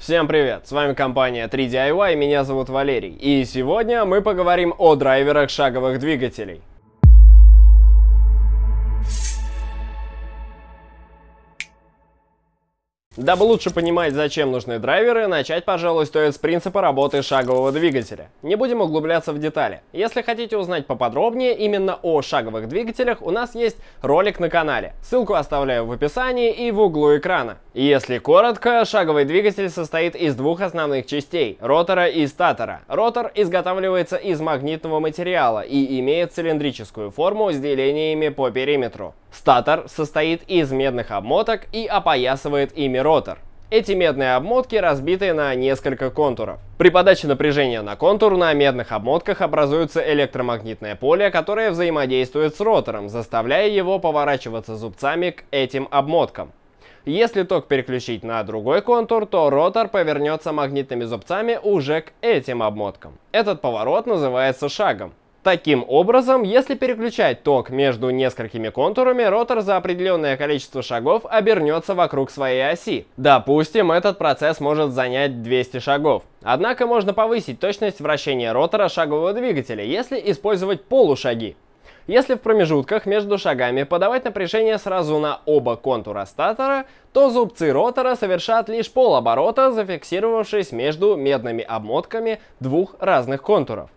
Всем привет! С вами компания 3DIY, меня зовут Валерий. И сегодня мы поговорим о драйверах шаговых двигателей. Дабы лучше понимать, зачем нужны драйверы, начать, пожалуй, стоит с принципа работы шагового двигателя. Не будем углубляться в детали. Если хотите узнать поподробнее именно о шаговых двигателях, у нас есть ролик на канале. Ссылку оставляю в описании и в углу экрана. Если коротко, шаговый двигатель состоит из двух основных частей – ротора и статора. Ротор изготавливается из магнитного материала и имеет цилиндрическую форму с делениями по периметру. Статор состоит из медных обмоток и опоясывает ими ротор. Эти медные обмотки разбиты на несколько контуров. При подаче напряжения на контур на медных обмотках образуется электромагнитное поле, которое взаимодействует с ротором, заставляя его поворачиваться зубцами к этим обмоткам. Если ток переключить на другой контур, то ротор повернется магнитными зубцами уже к этим обмоткам. Этот поворот называется шагом. Таким образом, если переключать ток между несколькими контурами, ротор за определенное количество шагов обернется вокруг своей оси. Допустим, этот процесс может занять 200 шагов. Однако можно повысить точность вращения ротора шагового двигателя, если использовать полушаги. Если в промежутках между шагами подавать напряжение сразу на оба контура статора, то зубцы ротора совершат лишь полоборота, зафиксировавшись между медными обмотками двух разных контуров.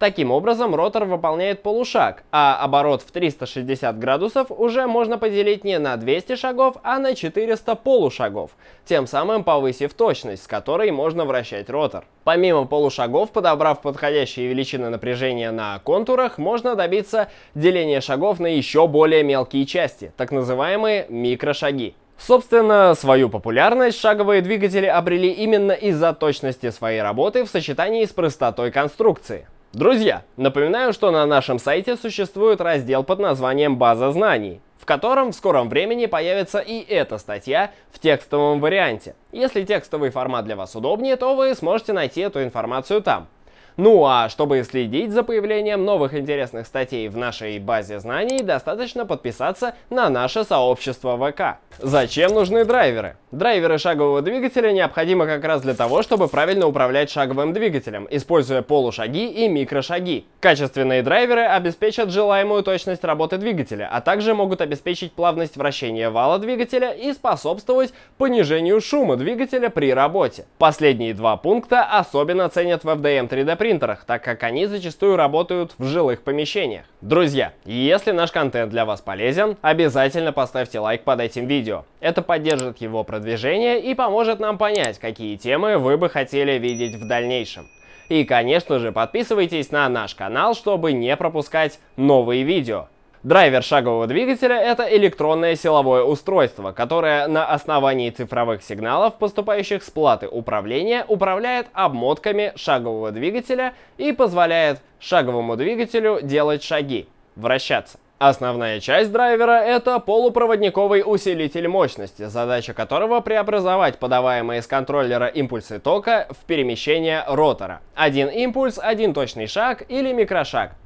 Таким образом, ротор выполняет полушаг, а оборот в 360 градусов уже можно поделить не на 200 шагов, а на 400 полушагов, тем самым повысив точность, с которой можно вращать ротор. Помимо полушагов, подобрав подходящие величины напряжения на контурах, можно добиться деления шагов на еще более мелкие части, так называемые микрошаги. Собственно, свою популярность шаговые двигатели обрели именно из-за точности своей работы в сочетании с простотой конструкции. Друзья, напоминаю, что на нашем сайте существует раздел под названием «База знаний», в котором в скором времени появится и эта статья в текстовом варианте. Если текстовый формат для вас удобнее, то вы сможете найти эту информацию там. Ну а чтобы следить за появлением новых интересных статей в нашей базе знаний, достаточно подписаться на наше сообщество ВК. Зачем нужны драйверы? Драйверы шагового двигателя необходимы как раз для того, чтобы правильно управлять шаговым двигателем, используя полушаги и микрошаги. Качественные драйверы обеспечат желаемую точность работы двигателя, а также могут обеспечить плавность вращения вала двигателя и способствовать понижению шума двигателя при работе. Последние два пункта особенно ценят в FDM 3D принтерах, так как они зачастую работают в жилых помещениях. Друзья, если наш контент для вас полезен, обязательно поставьте лайк под этим видео. Это поддержит его продвижение и поможет нам понять, какие темы вы бы хотели видеть в дальнейшем. И, конечно же, подписывайтесь на наш канал, чтобы не пропускать новые видео. Драйвер шагового двигателя — это электронное силовое устройство, которое на основании цифровых сигналов, поступающих с платы управления, управляет обмотками шагового двигателя и позволяет шаговому двигателю делать шаги, вращаться. Основная часть драйвера — это полупроводниковый усилитель мощности, задача которого преобразовать подаваемые из контроллера импульсы тока в перемещение ротора. Один импульс, один точный шаг или микрошаг —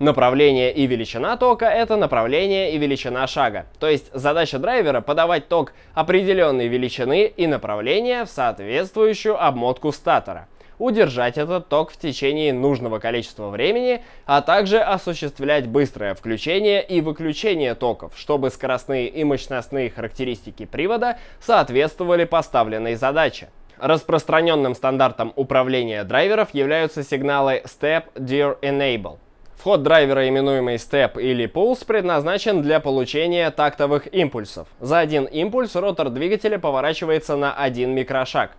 Направление и величина тока — это направление и величина шага. То есть задача драйвера — подавать ток определенной величины и направления в соответствующую обмотку статора удержать этот ток в течение нужного количества времени, а также осуществлять быстрое включение и выключение токов, чтобы скоростные и мощностные характеристики привода соответствовали поставленной задаче. Распространенным стандартом управления драйверов являются сигналы Step Dir Enable. Вход драйвера, именуемый степ или пулс, предназначен для получения тактовых импульсов. За один импульс ротор двигателя поворачивается на один микрошаг.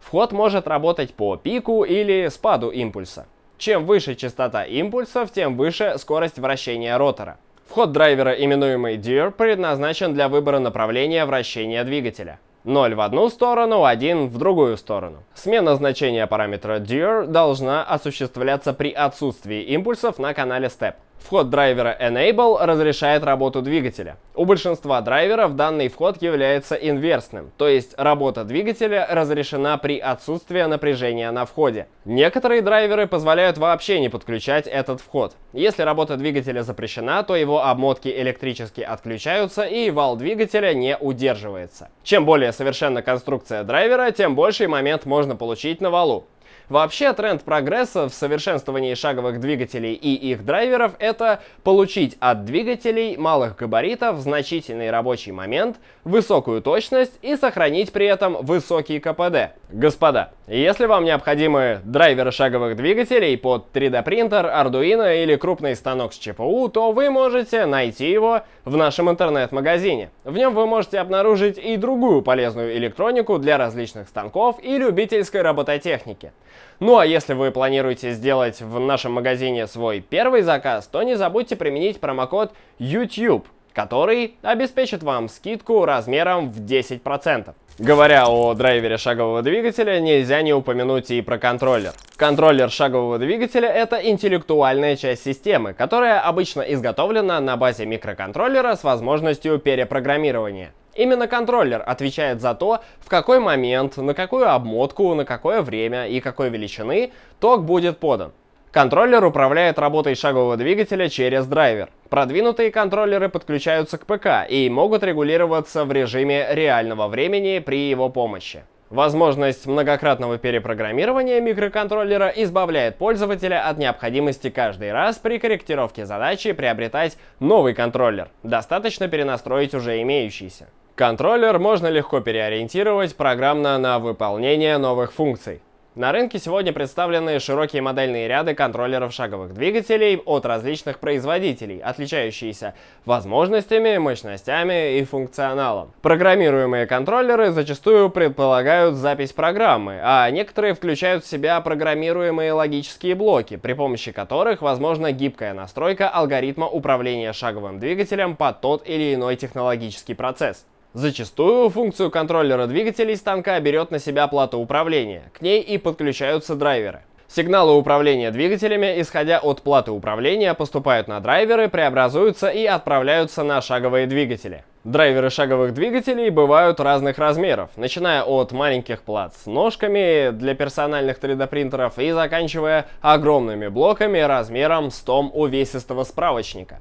Вход может работать по пику или спаду импульса. Чем выше частота импульсов, тем выше скорость вращения ротора. Вход драйвера, именуемый DIR, предназначен для выбора направления вращения двигателя. 0 в одну сторону, 1 в другую сторону. Смена значения параметра dir должна осуществляться при отсутствии импульсов на канале step. Вход драйвера Enable разрешает работу двигателя. У большинства драйверов данный вход является инверсным, то есть работа двигателя разрешена при отсутствии напряжения на входе. Некоторые драйверы позволяют вообще не подключать этот вход. Если работа двигателя запрещена, то его обмотки электрически отключаются и вал двигателя не удерживается. Чем более совершенна конструкция драйвера, тем больший момент можно получить на валу. Вообще тренд прогресса в совершенствовании шаговых двигателей и их драйверов — это получить от двигателей малых габаритов значительный рабочий момент, высокую точность и сохранить при этом высокий КПД. Господа, если вам необходимы драйверы шаговых двигателей под 3D-принтер, Arduino или крупный станок с ЧПУ, то вы можете найти его в нашем интернет-магазине. В нем вы можете обнаружить и другую полезную электронику для различных станков и любительской робототехники. Ну а если вы планируете сделать в нашем магазине свой первый заказ, то не забудьте применить промокод YouTube, который обеспечит вам скидку размером в 10%. Говоря о драйвере шагового двигателя, нельзя не упомянуть и про контроллер. Контроллер шагового двигателя — это интеллектуальная часть системы, которая обычно изготовлена на базе микроконтроллера с возможностью перепрограммирования. Именно контроллер отвечает за то, в какой момент, на какую обмотку, на какое время и какой величины ток будет подан. Контроллер управляет работой шагового двигателя через драйвер. Продвинутые контроллеры подключаются к ПК и могут регулироваться в режиме реального времени при его помощи. Возможность многократного перепрограммирования микроконтроллера избавляет пользователя от необходимости каждый раз при корректировке задачи приобретать новый контроллер. Достаточно перенастроить уже имеющийся. Контроллер можно легко переориентировать программно на выполнение новых функций. На рынке сегодня представлены широкие модельные ряды контроллеров шаговых двигателей от различных производителей, отличающиеся возможностями, мощностями и функционалом. Программируемые контроллеры зачастую предполагают запись программы, а некоторые включают в себя программируемые логические блоки, при помощи которых возможна гибкая настройка алгоритма управления шаговым двигателем под тот или иной технологический процесс. Зачастую функцию контроллера двигателей станка берет на себя плата управления, к ней и подключаются драйверы. Сигналы управления двигателями, исходя от платы управления, поступают на драйверы, преобразуются и отправляются на шаговые двигатели. Драйверы шаговых двигателей бывают разных размеров, начиная от маленьких плат с ножками для персональных 3D-принтеров и заканчивая огромными блоками размером с том увесистого справочника.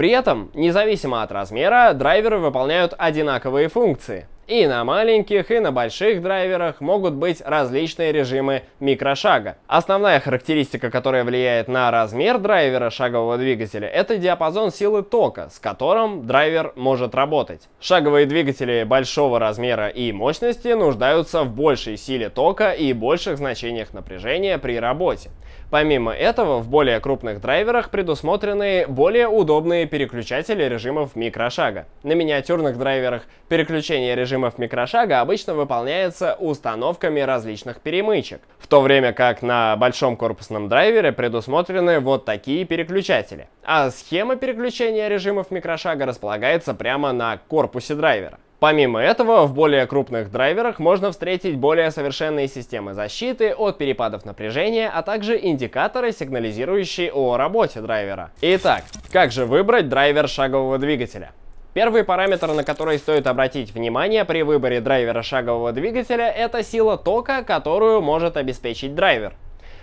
При этом, независимо от размера, драйверы выполняют одинаковые функции. И на маленьких, и на больших драйверах могут быть различные режимы микрошага. Основная характеристика, которая влияет на размер драйвера шагового двигателя, это диапазон силы тока, с которым драйвер может работать. Шаговые двигатели большого размера и мощности нуждаются в большей силе тока и больших значениях напряжения при работе. Помимо этого, в более крупных драйверах предусмотрены более удобные переключатели режимов микрошага. На миниатюрных драйверах переключение режима режимов микрошага обычно выполняется установками различных перемычек, в то время как на большом корпусном драйвере предусмотрены вот такие переключатели. А схема переключения режимов микрошага располагается прямо на корпусе драйвера. Помимо этого, в более крупных драйверах можно встретить более совершенные системы защиты от перепадов напряжения, а также индикаторы, сигнализирующие о работе драйвера. Итак, как же выбрать драйвер шагового двигателя? Первый параметр, на который стоит обратить внимание при выборе драйвера шагового двигателя, это сила тока, которую может обеспечить драйвер.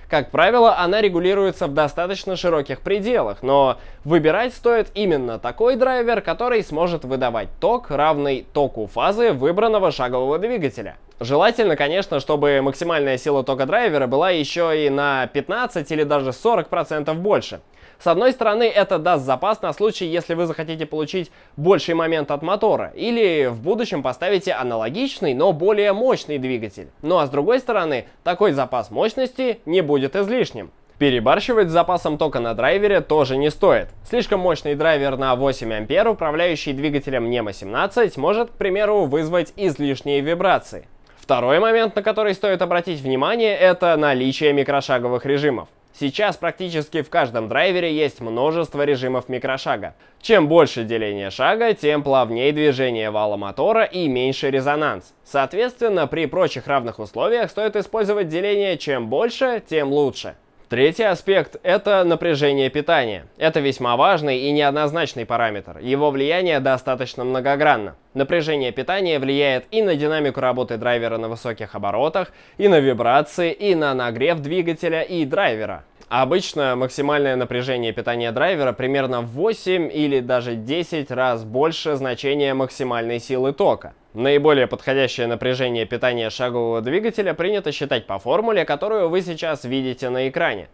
Как правило, она регулируется в достаточно широких пределах, но выбирать стоит именно такой драйвер, который сможет выдавать ток, равный току фазы выбранного шагового двигателя. Желательно, конечно, чтобы максимальная сила тока драйвера была еще и на 15 или даже 40% больше. С одной стороны, это даст запас на случай, если вы захотите получить больший момент от мотора, или в будущем поставите аналогичный, но более мощный двигатель. Ну а с другой стороны, такой запас мощности не будет излишним. Перебарщивать с запасом тока на драйвере тоже не стоит. Слишком мощный драйвер на 8 ампер, управляющий двигателем NEMA 17, может, к примеру, вызвать излишние вибрации. Второй момент, на который стоит обратить внимание, это наличие микрошаговых режимов. Сейчас практически в каждом драйвере есть множество режимов микрошага. Чем больше деление шага, тем плавнее движение вала мотора и меньше резонанс. Соответственно, при прочих равных условиях стоит использовать деление чем больше, тем лучше. Третий аспект – это напряжение питания. Это весьма важный и неоднозначный параметр. Его влияние достаточно многогранно. Напряжение питания влияет и на динамику работы драйвера на высоких оборотах, и на вибрации, и на нагрев двигателя и драйвера. А обычно максимальное напряжение питания драйвера примерно в 8 или даже 10 раз больше значения максимальной силы тока. Наиболее подходящее напряжение питания шагового двигателя принято считать по формуле, которую вы сейчас видите на экране,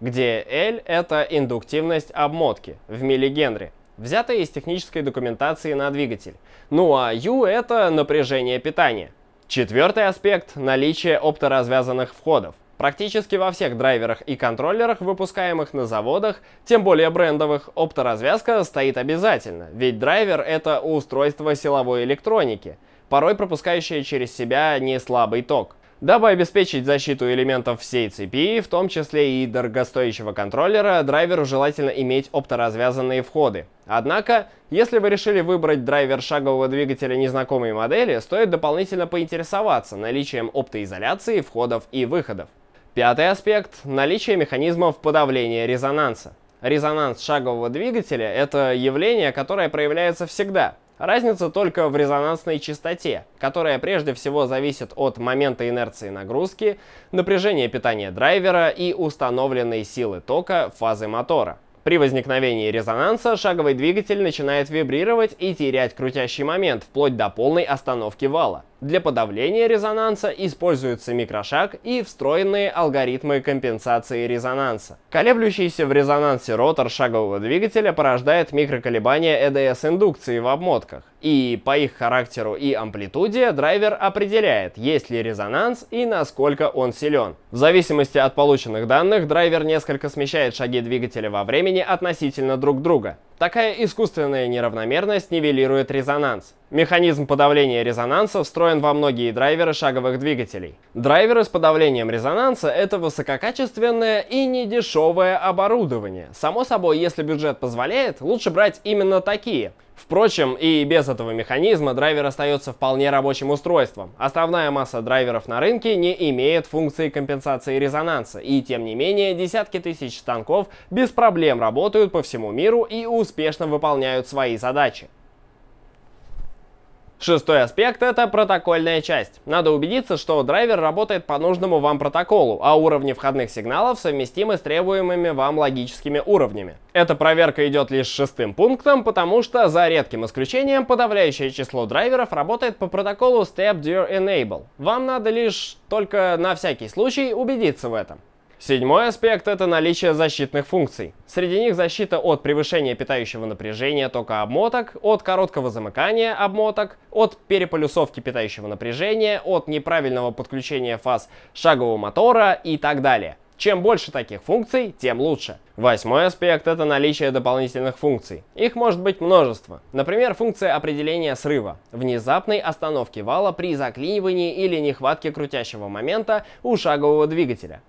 где L — это индуктивность обмотки в миллигенри, взятая из технической документации на двигатель. Ну а U — это напряжение питания. Четвертый аспект — наличие опторазвязанных входов. Практически во всех драйверах и контроллерах, выпускаемых на заводах, тем более брендовых, опторазвязка стоит обязательно, ведь драйвер — это устройство силовой электроники, порой пропускающее через себя не слабый ток. Дабы обеспечить защиту элементов всей цепи, в том числе и дорогостоящего контроллера, драйверу желательно иметь опторазвязанные входы. Однако, если вы решили выбрать драйвер шагового двигателя незнакомой модели, стоит дополнительно поинтересоваться наличием оптоизоляции входов и выходов. Пятый аспект – наличие механизмов подавления резонанса. Резонанс шагового двигателя – это явление, которое проявляется всегда. Разница только в резонансной частоте, которая прежде всего зависит от момента инерции нагрузки, напряжения питания драйвера и установленной силы тока фазы мотора. При возникновении резонанса шаговый двигатель начинает вибрировать и терять крутящий момент, вплоть до полной остановки вала. Для подавления резонанса используются микрошаг и встроенные алгоритмы компенсации резонанса. Колеблющийся в резонансе ротор шагового двигателя порождает микроколебания ЭДС индукции в обмотках, и по их характеру и амплитуде драйвер определяет, есть ли резонанс и насколько он силен. В зависимости от полученных данных, драйвер несколько смещает шаги двигателя во времени относительно друг друга. Такая искусственная неравномерность нивелирует резонанс. Механизм подавления резонанса встроен во многие драйверы шаговых двигателей. Драйверы с подавлением резонанса — это высококачественное и недешевое оборудование. Само собой, если бюджет позволяет, лучше брать именно такие. Впрочем, и без этого механизма драйвер остается вполне рабочим устройством. Основная масса драйверов на рынке не имеет функции компенсации резонанса, и тем не менее десятки тысяч станков без проблем работают по всему миру и успешно выполняют свои задачи. Шестой аспект – это протокольная часть. Надо убедиться, что драйвер работает по нужному вам протоколу, а уровни входных сигналов совместимы с требуемыми вам логическими уровнями. Эта проверка идет лишь шестым пунктом, потому что, за редким исключением, подавляющее число драйверов работает по протоколу Step Dir Enable. Вам надо лишь только на всякий случай убедиться в этом. Седьмой аспект – это наличие защитных функций. Среди них защита от превышения питающего напряжения тока обмоток, от короткого замыкания обмоток, от переполюсовки питающего напряжения, от неправильного подключения фаз шагового мотора и так далее. Чем больше таких функций, тем лучше. Восьмой аспект – это наличие дополнительных функций. Их может быть множество. Например, функция определения срыва, внезапной остановки вала при заклинивании или нехватке крутящего момента у шагового двигателя,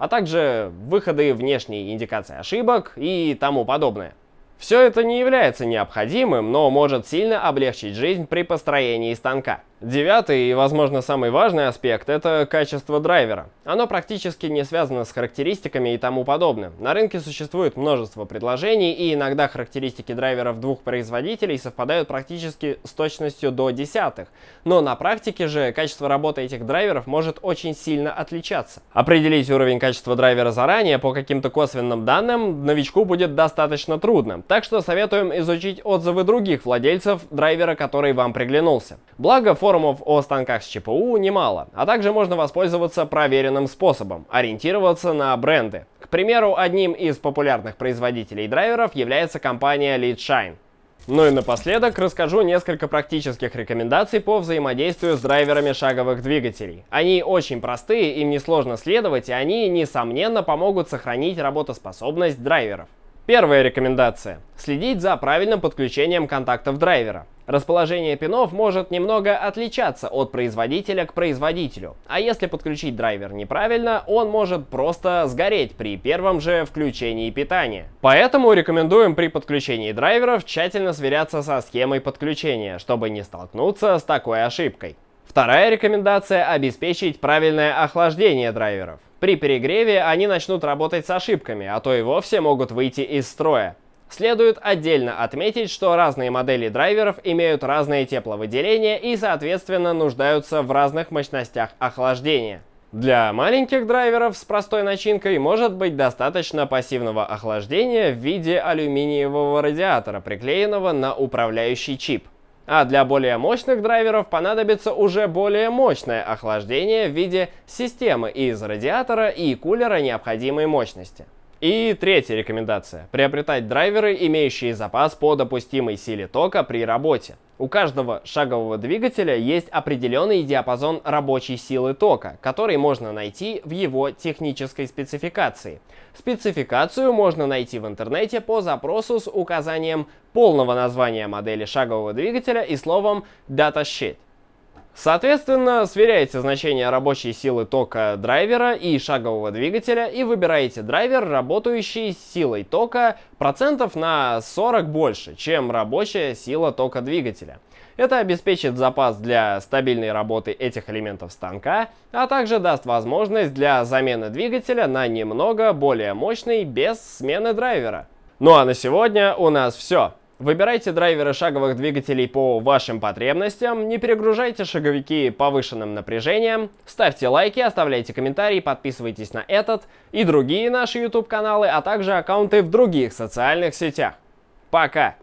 а также выходы внешней индикации ошибок и тому подобное. Все это не является необходимым, но может сильно облегчить жизнь при построении станка. Девятый и, возможно, самый важный аспект – это качество драйвера. Оно практически не связано с характеристиками и тому подобным. На рынке существует множество предложений, и иногда характеристики драйверов двух производителей совпадают практически с точностью до десятых. Но на практике же качество работы этих драйверов может очень сильно отличаться. Определить уровень качества драйвера заранее по каким-то косвенным данным новичку будет достаточно трудно, так что советуем изучить отзывы других владельцев драйвера, который вам приглянулся. Благо, фото форумов о станках с ЧПУ немало, а также можно воспользоваться проверенным способом – ориентироваться на бренды. К примеру, одним из популярных производителей драйверов является компания LeadShine. Ну и напоследок расскажу несколько практических рекомендаций по взаимодействию с драйверами шаговых двигателей. Они очень простые, им несложно следовать, и они, несомненно, помогут сохранить работоспособность драйверов. Первая рекомендация. Следить за правильным подключением контактов драйвера. Расположение пинов может немного отличаться от производителя к производителю, а если подключить драйвер неправильно, он может просто сгореть при первом же включении питания. Поэтому рекомендуем при подключении драйверов тщательно сверяться со схемой подключения, чтобы не столкнуться с такой ошибкой. Вторая рекомендация – обеспечить правильное охлаждение драйверов. При перегреве они начнут работать с ошибками, а то и вовсе могут выйти из строя. Следует отдельно отметить, что разные модели драйверов имеют разные тепловыделения и, соответственно, нуждаются в разных мощностях охлаждения. Для маленьких драйверов с простой начинкой может быть достаточно пассивного охлаждения в виде алюминиевого радиатора, приклеенного на управляющий чип. А для более мощных драйверов понадобится уже более мощное охлаждение в виде системы из радиатора и кулера необходимой мощности. И третья рекомендация. Приобретать драйверы, имеющие запас по допустимой силе тока при работе. У каждого шагового двигателя есть определенный диапазон рабочей силы тока, который можно найти в его технической спецификации. Спецификацию можно найти в интернете по запросу с указанием полного названия модели шагового двигателя и словом datasheet. Соответственно, сверяете значение рабочей силы тока драйвера и шагового двигателя и выбираете драйвер, работающий с силой тока процентов на 40 больше, чем рабочая сила тока двигателя. Это обеспечит запас для стабильной работы этих элементов станка, а также даст возможность для замены двигателя на немного более мощный без смены драйвера. Ну а на сегодня у нас все. Выбирайте драйверы шаговых двигателей по вашим потребностям, не перегружайте шаговики повышенным напряжением, ставьте лайки, оставляйте комментарии, подписывайтесь на этот и другие наши YouTube-каналы, а также аккаунты в других социальных сетях. Пока!